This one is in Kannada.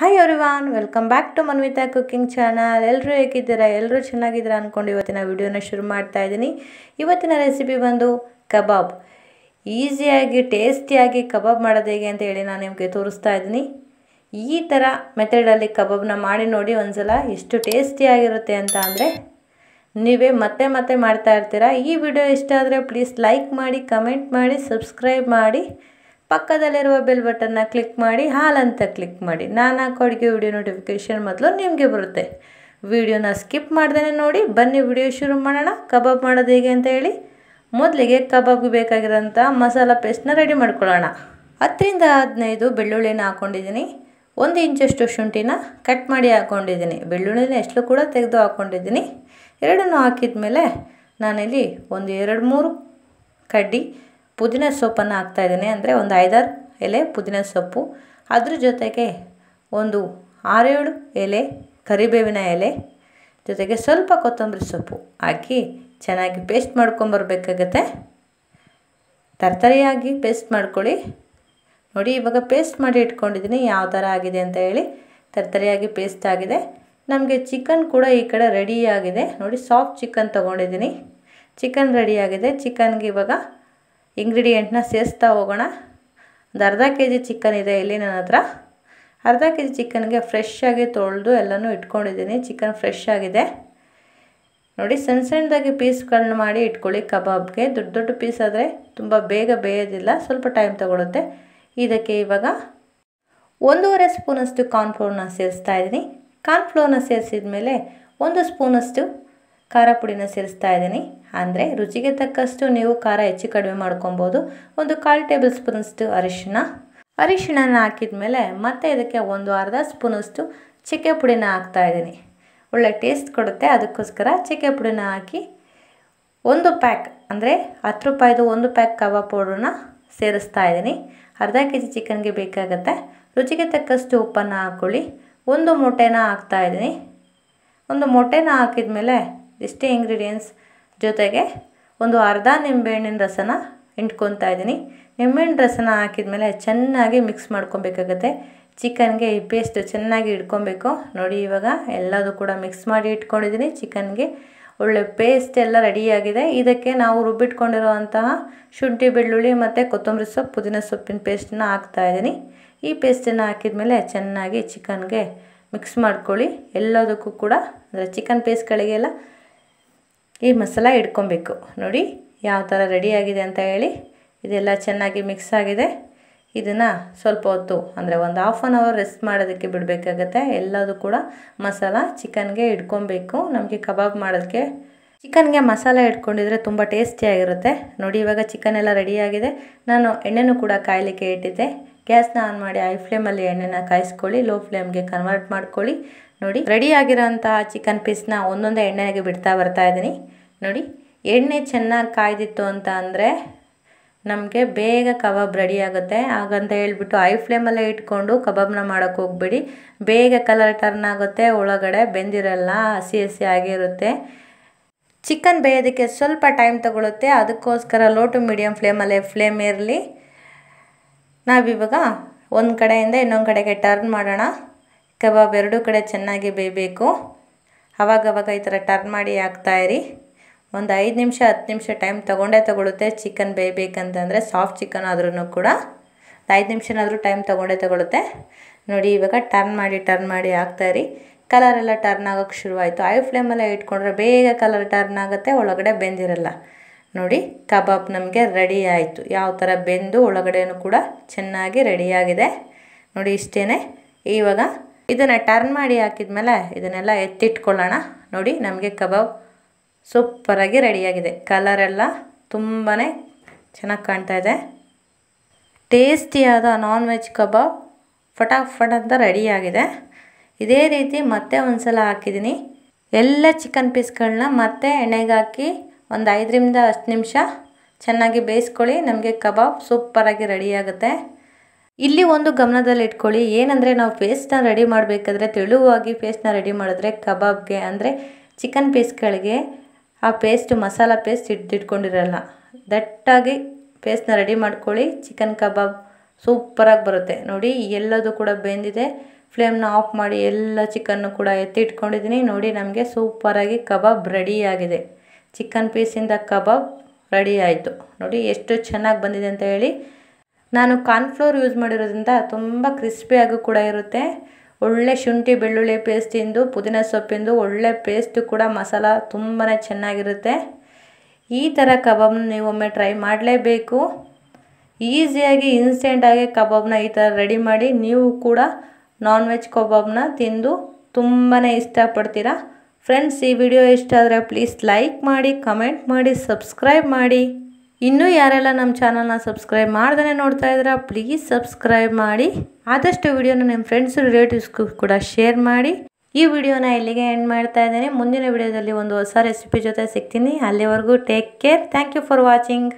ಹಾಯ್ ವಾನ್ welcome back to Manvitha cooking channel ಎಲ್ಲರೂ ಹೇಗಿದ್ದೀರಾ ಎಲ್ಲರೂ ಚೆನ್ನಾಗಿದ್ದೀರಾ ಅಂದ್ಕೊಂಡು ಇವತ್ತಿನ ವಿಡಿಯೋನ ಶುರು ಮಾಡ್ತಾ ಇದ್ದೀನಿ ಇವತ್ತಿನ ರೆಸಿಪಿ ಬಂದು ಕಬಾಬ್ ಈಸಿಯಾಗಿ ಟೇಸ್ಟಿಯಾಗಿ ಕಬಾಬ್ ಮಾಡೋದು ಹೇಗೆ ಅಂತ ಹೇಳಿ ನಾನು ನಿಮಗೆ ತೋರಿಸ್ತಾ ಇದ್ದೀನಿ ಈ ಥರ ಮೆಥಡಲ್ಲಿ ಕಬಾಬ್ನ ಮಾಡಿ ನೋಡಿ ಸಲ ಎಷ್ಟು ಟೇಸ್ಟಿಯಾಗಿರುತ್ತೆ ಅಂತ ಅಂದರೆ ನೀವೇ ಮತ್ತೆ ಮತ್ತೆ ಮಾಡ್ತಾ ಇರ್ತೀರಾ ಈ ವಿಡಿಯೋ ಇಷ್ಟ ಆದರೆ ಪ್ಲೀಸ್ ಲೈಕ್ ಮಾಡಿ ಕಮೆಂಟ್ ಮಾಡಿ ಸಬ್ಸ್ಕ್ರೈಬ್ ಮಾಡಿ ಪಕ್ಕದಲ್ಲಿರುವ ಬೆಲ್ ಬಟನ್ನ ಕ್ಲಿಕ್ ಮಾಡಿ ಹಾಲಂತ ಕ್ಲಿಕ್ ಮಾಡಿ ನಾನು ಹಾಕೋ ಅಡುಗೆ ವಿಡಿಯೋ ನೋಟಿಫಿಕೇಷನ್ ಮೊದಲು ನಿಮಗೆ ಬರುತ್ತೆ ವಿಡಿಯೋನ ಸ್ಕಿಪ್ ಮಾಡ್ದೇ ನೋಡಿ ಬನ್ನಿ ವಿಡಿಯೋ ಶುರು ಮಾಡೋಣ ಕಬಾಬ್ ಮಾಡೋದು ಹೇಗೆ ಅಂತ ಹೇಳಿ ಮೊದಲಿಗೆ ಕಬಾಬ್ಗೆ ಬೇಕಾಗಿರೋಂಥ ಮಸಾಲ ಪೇಸ್ಟ್ನ ರೆಡಿ ಮಾಡ್ಕೊಳ್ಳೋಣ ಹತ್ತರಿಂದ ಹದಿನೈದು ಬೆಳ್ಳುಳ್ಳಿನ ಹಾಕ್ಕೊಂಡಿದ್ದೀನಿ ಒಂದು ಇಂಚಷ್ಟು ಶುಂಠಿನ ಕಟ್ ಮಾಡಿ ಹಾಕ್ಕೊಂಡಿದ್ದೀನಿ ಬೆಳ್ಳುಳ್ಳಿನ ಎಷ್ಟು ಕೂಡ ತೆಗೆದು ಹಾಕ್ಕೊಂಡಿದ್ದೀನಿ ಎರಡನ್ನೂ ಹಾಕಿದ ಮೇಲೆ ನಾನಿಲ್ಲಿ ಒಂದು ಎರಡು ಮೂರು ಕಡ್ಡಿ ಪುದೀನ ಸೊಪ್ಪನ್ನು ಹಾಕ್ತಾಯಿದ್ದೀನಿ ಅಂದರೆ ಒಂದು ಐದಾರು ಎಲೆ ಪುದೀನ ಸೊಪ್ಪು ಅದ್ರ ಜೊತೆಗೆ ಒಂದು ಆರೇಳು ಎಲೆ ಕರಿಬೇವಿನ ಎಲೆ ಜೊತೆಗೆ ಸ್ವಲ್ಪ ಕೊತ್ತಂಬರಿ ಸೊಪ್ಪು ಹಾಕಿ ಚೆನ್ನಾಗಿ ಪೇಸ್ಟ್ ಮಾಡ್ಕೊಂಬರ್ಬೇಕಾಗತ್ತೆ ತರತರಿಯಾಗಿ ಪೇಸ್ಟ್ ಮಾಡ್ಕೊಳ್ಳಿ ನೋಡಿ ಇವಾಗ ಪೇಸ್ಟ್ ಮಾಡಿ ಇಟ್ಕೊಂಡಿದ್ದೀನಿ ಯಾವ ಥರ ಆಗಿದೆ ಅಂತ ಹೇಳಿ ತರತರಿಯಾಗಿ ಪೇಸ್ಟ್ ಆಗಿದೆ ನಮಗೆ ಚಿಕನ್ ಕೂಡ ಈ ಕಡೆ ರೆಡಿಯಾಗಿದೆ ನೋಡಿ ಸಾಫ್ಟ್ ಚಿಕನ್ ತೊಗೊಂಡಿದ್ದೀನಿ ಚಿಕನ್ ರೆಡಿಯಾಗಿದೆ ಚಿಕನ್ಗೆ ಇವಾಗ ಇಂಗ್ರೀಡಿಯೆಂಟ್ನ ಸೇರಿಸ್ತಾ ಹೋಗೋಣ ಒಂದು ಅರ್ಧ ಕೆ ಜಿ ಚಿಕನ್ ಇದೆ ಇಲ್ಲಿ ನನ್ನ ಹತ್ರ ಅರ್ಧ ಕೆ ಜಿ ಚಿಕನ್ಗೆ ಫ್ರೆಶ್ಶಾಗಿ ತೊಳೆದು ಎಲ್ಲನೂ ಇಟ್ಕೊಂಡಿದ್ದೀನಿ ಚಿಕನ್ ಫ್ರೆಶ್ ಆಗಿದೆ ನೋಡಿ ಸಣ್ಣ ಸಣ್ಣದಾಗಿ ಪೀಸ್ಗಳನ್ನ ಮಾಡಿ ಇಟ್ಕೊಳ್ಳಿ ಕಬಾಬ್ಗೆ ದೊಡ್ಡ ದೊಡ್ಡ ಪೀಸ್ ಆದರೆ ತುಂಬ ಬೇಗ ಬೇಯೋದಿಲ್ಲ ಸ್ವಲ್ಪ ಟೈಮ್ ತೊಗೊಳುತ್ತೆ ಇದಕ್ಕೆ ಇವಾಗ ಒಂದೂವರೆ ಸ್ಪೂನಷ್ಟು ಕಾರ್ನ್ಫ್ಲೋರ್ನ ಸೇರಿಸ್ತಾ ಇದ್ದೀನಿ ಕಾರ್ನ್ಫ್ಲೋರ್ನ ಸೇರಿಸಿದ ಮೇಲೆ ಒಂದು ಸ್ಪೂನಷ್ಟು ಖಾರ ಪುಡಿನ ಸೇರಿಸ್ತಾ ಇದ್ದೀನಿ ಅಂದರೆ ರುಚಿಗೆ ತಕ್ಕಷ್ಟು ನೀವು ಖಾರ ಹೆಚ್ಚು ಕಡಿಮೆ ಮಾಡ್ಕೊಬೋದು ಒಂದು ಕಾಲು ಟೇಬಲ್ ಸ್ಪೂನಷ್ಟು ಅರಿಶಿನ ಅರಿಶಿಣನ ಹಾಕಿದ ಮೇಲೆ ಮತ್ತೆ ಇದಕ್ಕೆ ಒಂದು ಅರ್ಧ ಸ್ಪೂನಷ್ಟು ಚಕ್ಕೆ ಪುಡಿನ ಹಾಕ್ತಾ ಇದ್ದೀನಿ ಒಳ್ಳೆ ಟೇಸ್ಟ್ ಕೊಡುತ್ತೆ ಅದಕ್ಕೋಸ್ಕರ ಚಕ್ಕೆ ಪುಡಿನ ಹಾಕಿ ಒಂದು ಪ್ಯಾಕ್ ಅಂದರೆ ಹತ್ತು ರೂಪಾಯಿದು ಒಂದು ಪ್ಯಾಕ್ ಕಬಾಬ್ ಪೌಡ್ರನ್ನ ಸೇರಿಸ್ತಾ ಇದ್ದೀನಿ ಅರ್ಧ ಕೆ ಜಿ ಚಿಕನ್ಗೆ ಬೇಕಾಗುತ್ತೆ ರುಚಿಗೆ ತಕ್ಕಷ್ಟು ಉಪ್ಪನ್ನು ಹಾಕ್ಕೊಳ್ಳಿ ಒಂದು ಮೊಟ್ಟೆನ ಹಾಕ್ತಾ ಇದ್ದೀನಿ ಒಂದು ಮೊಟ್ಟೆನ ಹಾಕಿದ ಮೇಲೆ ಇಷ್ಟೇ ಇಂಗ್ರೀಡಿಯೆಂಟ್ಸ್ ಜೊತೆಗೆ ಒಂದು ಅರ್ಧ ನಿಂಬೆಹಣ್ಣಿನ ರಸನ ಇಟ್ಕೊತಾ ಇದ್ದೀನಿ ನಿಂಬೆಹಣ್ಣು ರಸನ ಹಾಕಿದ ಮೇಲೆ ಚೆನ್ನಾಗಿ ಮಿಕ್ಸ್ ಮಾಡ್ಕೊಬೇಕಾಗತ್ತೆ ಚಿಕನ್ಗೆ ಈ ಪೇಸ್ಟ್ ಚೆನ್ನಾಗಿ ಇಟ್ಕೊಬೇಕು ನೋಡಿ ಇವಾಗ ಎಲ್ಲದೂ ಕೂಡ ಮಿಕ್ಸ್ ಮಾಡಿ ಇಟ್ಕೊಂಡಿದ್ದೀನಿ ಚಿಕನ್ಗೆ ಒಳ್ಳೆ ಪೇಸ್ಟ್ ಎಲ್ಲ ರೆಡಿಯಾಗಿದೆ ಇದಕ್ಕೆ ನಾವು ರುಬ್ಬಿಟ್ಕೊಂಡಿರುವಂತಹ ಶುಂಠಿ ಬೆಳ್ಳುಳ್ಳಿ ಮತ್ತು ಕೊತ್ತಂಬರಿ ಸೊಪ್ಪು ಪುದೀನ ಸೊಪ್ಪಿನ ಹಾಕ್ತಾ ಇದ್ದೀನಿ ಈ ಪೇಸ್ಟನ್ನು ಹಾಕಿದ ಮೇಲೆ ಚೆನ್ನಾಗಿ ಚಿಕನ್ಗೆ ಮಿಕ್ಸ್ ಮಾಡ್ಕೊಳ್ಳಿ ಎಲ್ಲದಕ್ಕೂ ಕೂಡ ಅಂದರೆ ಚಿಕನ್ ಪೇಸ್ಟ್ಗಳಿಗೆಲ್ಲ ಈ ಮಸಾಲ ಇಟ್ಕೊಬೇಕು ನೋಡಿ ಯಾವ ಥರ ರೆಡಿಯಾಗಿದೆ ಅಂತ ಹೇಳಿ ಇದೆಲ್ಲ ಚೆನ್ನಾಗಿ ಮಿಕ್ಸ್ ಆಗಿದೆ ಇದನ್ನು ಸ್ವಲ್ಪ ಹೊತ್ತು ಅಂದರೆ ಒಂದು ಹಾಫ್ ಆನ್ ಅವರ್ ರೆಸ್ಟ್ ಮಾಡೋದಕ್ಕೆ ಬಿಡಬೇಕಾಗತ್ತೆ ಎಲ್ಲದೂ ಕೂಡ ಮಸಾಲ ಚಿಕನ್ಗೆ ಇಟ್ಕೊಬೇಕು ನಮಗೆ ಕಬಾಬ್ ಮಾಡೋದಕ್ಕೆ ಚಿಕನ್ಗೆ ಮಸಾಲ ಇಟ್ಕೊಂಡಿದ್ರೆ ತುಂಬ ಟೇಸ್ಟಿಯಾಗಿರುತ್ತೆ ನೋಡಿ ಇವಾಗ ಚಿಕನ್ ಎಲ್ಲ ರೆಡಿಯಾಗಿದೆ ನಾನು ಎಣ್ಣೆನೂ ಕೂಡ ಕಾಯಲಿಕ್ಕೆ ಇಟ್ಟಿದ್ದೆ ಗ್ಯಾಸ್ನ ಆನ್ ಮಾಡಿ ಐ ಫ್ಲೇಮಲ್ಲಿ ಎಣ್ಣೆನ ಕಾಯಿಸ್ಕೊಳ್ಳಿ ಲೋ ಫ್ಲೇಮ್ಗೆ ಕನ್ವರ್ಟ್ ಮಾಡ್ಕೊಳ್ಳಿ ನೋಡಿ ರೆಡಿ ಆಗಿರೋಂತಹ ಚಿಕನ್ ಪೀಸ್ನ ಒಂದೊಂದೇ ಎಣ್ಣೆಗೆ ಬಿಡ್ತಾ ಬರ್ತಾ ಇದ್ದೀನಿ ನೋಡಿ ಎಣ್ಣೆ ಚೆನ್ನಾಗಿ ಕಾಯ್ದಿತ್ತು ಅಂತ ಅಂದರೆ ನಮಗೆ ಬೇಗ ಕಬಾಬ್ ರೆಡಿ ಆಗುತ್ತೆ ಹಾಗಂತ ಹೇಳ್ಬಿಟ್ಟು ಐ ಫ್ಲೇಮಲ್ಲೇ ಇಟ್ಕೊಂಡು ಕಬಾಬ್ನ ಮಾಡೋಕ್ಕೆ ಹೋಗ್ಬೇಡಿ ಬೇಗ ಕಲರ್ ಟರ್ನ್ ಆಗುತ್ತೆ ಒಳಗಡೆ ಬೆಂದಿರಲ್ಲ ಹಸಿ ಹಸಿ ಆಗಿರುತ್ತೆ ಚಿಕನ್ ಬೇಯೋದಕ್ಕೆ ಸ್ವಲ್ಪ ಟೈಮ್ ತಗೊಳುತ್ತೆ ಅದಕ್ಕೋಸ್ಕರ ಲೋ ಟು ಮೀಡಿಯಮ್ ಫ್ಲೇಮಲ್ಲೇ ಫ್ಲೇಮ್ ಇರಲಿ ನಾವಿವಾಗ ಒಂದು ಕಡೆಯಿಂದ ಇನ್ನೊಂದು ಕಡೆಗೆ ಟರ್ನ್ ಮಾಡೋಣ ಕಬಾಬ್ ಎರಡೂ ಕಡೆ ಚೆನ್ನಾಗಿ ಬೇಯಬೇಕು ಆವಾಗವಾಗ ಈ ಥರ ಟರ್ನ್ ಮಾಡಿ ಹಾಕ್ತಾಯಿರಿ ಒಂದು ಐದು ನಿಮಿಷ ಹತ್ತು ನಿಮಿಷ ಟೈಮ್ ತೊಗೊಂಡೇ ತೊಗೊಳುತ್ತೆ ಚಿಕನ್ ಬೇಯಬೇಕಂತಂದರೆ ಸಾಫ್ಟ್ ಚಿಕನ್ ಆದ್ರೂ ಕೂಡ ಐದು ನಿಮಿಷನಾದರೂ ಟೈಮ್ ತೊಗೊಂಡೇ ತೊಗೊಳುತ್ತೆ ನೋಡಿ ಇವಾಗ ಟರ್ನ್ ಮಾಡಿ ಟರ್ನ್ ಮಾಡಿ ಹಾಕ್ತಾಯಿರಿ ಕಲರೆಲ್ಲ ಟರ್ನ್ ಆಗೋಕ್ಕೆ ಶುರುವಾಯಿತು ಐ ಫ್ಲೇಮಲ್ಲೇ ಇಟ್ಕೊಂಡ್ರೆ ಬೇಗ ಕಲರ್ ಟರ್ನ್ ಆಗುತ್ತೆ ಒಳಗಡೆ ಬೆಂದಿರಲ್ಲ ನೋಡಿ ಕಬಾಬ್ ನಮಗೆ ರೆಡಿ ಆಯಿತು ಯಾವ ಥರ ಬೆಂದು ಒಳಗಡೆಯೂ ಕೂಡ ಚೆನ್ನಾಗಿ ರೆಡಿಯಾಗಿದೆ ನೋಡಿ ಇಷ್ಟೇ ಇವಾಗ ಇದನ್ನು ಟರ್ನ್ ಮಾಡಿ ಹಾಕಿದ್ಮೇಲೆ ಇದನ್ನೆಲ್ಲ ಎತ್ತಿಟ್ಕೊಳ್ಳೋಣ ನೋಡಿ ನಮಗೆ ಕಬಾಬ್ ಸೂಪರಾಗಿ ರೆಡಿಯಾಗಿದೆ ಕಲರೆಲ್ಲ ತುಂಬಾ ಚೆನ್ನಾಗಿ ಕಾಣ್ತಾ ಇದೆ ಟೇಸ್ಟಿಯಾದ ನಾನ್ ವೆಜ್ ಕಬಾಬ್ ಫಟಾಫಟ್ ಅಂತ ರೆಡಿಯಾಗಿದೆ ಇದೇ ರೀತಿ ಮತ್ತೆ ಒಂದು ಸಲ ಹಾಕಿದ್ದೀನಿ ಎಲ್ಲ ಚಿಕನ್ ಪೀಸ್ಗಳನ್ನ ಮತ್ತೆ ಎಣ್ಣೆಗೆ ಹಾಕಿ ಒಂದು ಐದರಿಂದ ಹತ್ತು ನಿಮಿಷ ಚೆನ್ನಾಗಿ ಬೇಯಿಸ್ಕೊಳ್ಳಿ ನಮಗೆ ಕಬಾಬ್ ಸೂಪರಾಗಿ ರೆಡಿಯಾಗುತ್ತೆ ಇಲ್ಲಿ ಒಂದು ಗಮನದಲ್ಲಿ ಇಟ್ಕೊಳ್ಳಿ ಏನಂದರೆ ನಾವು ಪೇಸ್ಟ್ನ ರೆಡಿ ಮಾಡಬೇಕಾದ್ರೆ ತೆಳುವಾಗಿ ಪೇಸ್ಟ್ನ ರೆಡಿ ಮಾಡಿದ್ರೆ ಕಬಾಬ್ಗೆ ಅಂದರೆ ಚಿಕನ್ ಪೀಸ್ಗಳಿಗೆ ಆ ಪೇಸ್ಟ್ ಮಸಾಲ ಪೇಸ್ಟ್ ಹಿಡ್ದಿಟ್ಕೊಂಡಿರಲ್ಲ ದಟ್ಟಾಗಿ ಪೇಸ್ಟ್ನ ರೆಡಿ ಮಾಡ್ಕೊಳ್ಳಿ ಚಿಕನ್ ಕಬಾಬ್ ಸೂಪರಾಗಿ ಬರುತ್ತೆ ನೋಡಿ ಎಲ್ಲದು ಕೂಡ ಬೆಂದಿದೆ ಫ್ಲೇಮ್ನ ಆಫ್ ಮಾಡಿ ಎಲ್ಲ ಚಿಕನ್ನು ಕೂಡ ಎತ್ತಿ ಇಟ್ಕೊಂಡಿದ್ದೀನಿ ನೋಡಿ ನಮಗೆ ಸೂಪರಾಗಿ ಕಬಾಬ್ ರೆಡಿಯಾಗಿದೆ ಚಿಕನ್ ಪೀಸಿಂದ ಕಬಾಬ್ ರೆಡಿ ಆಯಿತು ನೋಡಿ ಎಷ್ಟು ಚೆನ್ನಾಗಿ ಬಂದಿದೆ ಅಂತ ಹೇಳಿ ನಾನು ಕಾರ್ನ್ಫ್ಲೋರ್ ಯೂಸ್ ಮಾಡಿರೋದ್ರಿಂದ ತುಂಬ ಕ್ರಿಸ್ಪಿಯಾಗೂ ಕೂಡ ಇರುತ್ತೆ ಒಳ್ಳೆ ಶುಂಠಿ ಬೆಳ್ಳುಳ್ಳಿ ಪೇಸ್ಟಿಂದು ಪುದೀನ ಸೊಪ್ಪಿಂದು ಒಳ್ಳೆ ಪೇಸ್ಟ್ ಕೂಡ ಮಸಾಲ ತುಂಬಾ ಚೆನ್ನಾಗಿರುತ್ತೆ ಈ ಥರ ಕಬಾಬ್ನ ನೀವೊಮ್ಮೆ ಟ್ರೈ ಮಾಡಲೇಬೇಕು ಈಸಿಯಾಗಿ ಇನ್ಸ್ಟೆಂಟಾಗಿ ಕಬಾಬ್ನ ಈ ಥರ ರೆಡಿ ಮಾಡಿ ನೀವು ಕೂಡ ನಾನ್ ವೆಜ್ ಕಬಾಬ್ನ ತಿಂದು ತುಂಬಾ ಇಷ್ಟಪಡ್ತೀರಾ ಫ್ರೆಂಡ್ಸ್ ಈ ವಿಡಿಯೋ ಇಷ್ಟ ಆದರೆ ಪ್ಲೀಸ್ ಲೈಕ್ ಮಾಡಿ ಕಮೆಂಟ್ ಮಾಡಿ ಸಬ್ಸ್ಕ್ರೈಬ್ ಮಾಡಿ ಇನ್ನೂ ಯಾರೆಲ್ಲ ನಮ್ಮ ಚಾನಲ್ನ ಸಬ್ಸ್ಕ್ರೈಬ್ ಮಾಡ್ದೇ ನೋಡ್ತಾ ಇದ್ದೀರಾ ಪ್ಲೀಸ್ ಸಬ್ಸ್ಕ್ರೈಬ್ ಮಾಡಿ ಆದಷ್ಟು ವಿಡಿಯೋನ ನಿಮ್ಮ ಫ್ರೆಂಡ್ಸ್ ರಿಲೇಟಿವ್ಸ್ಗೂ ಕೂಡ ಶೇರ್ ಮಾಡಿ ಈ ವಿಡಿಯೋನ ಇಲ್ಲಿಗೆ ಎಂಡ್ ಮಾಡ್ತಾ ಇದ್ದೇನೆ ಮುಂದಿನ ವಿಡಿಯೋದಲ್ಲಿ ಒಂದು ಹೊಸ ರೆಸಿಪಿ ಜೊತೆ ಸಿಗ್ತೀನಿ ಅಲ್ಲಿವರೆಗೂ take care thank you for watching